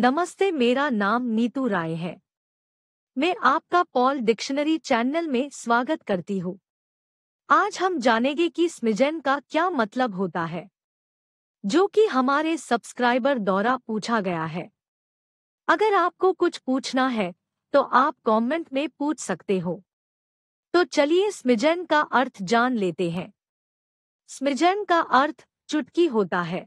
नमस्ते मेरा नाम नीतू राय है मैं आपका पॉल डिक्शनरी चैनल में स्वागत करती हूँ आज हम जानेंगे कि स्मिजन का क्या मतलब होता है जो कि हमारे सब्सक्राइबर द्वारा पूछा गया है अगर आपको कुछ पूछना है तो आप कमेंट में पूछ सकते हो तो चलिए स्मिजन का अर्थ जान लेते हैं स्मिजन का अर्थ चुटकी होता है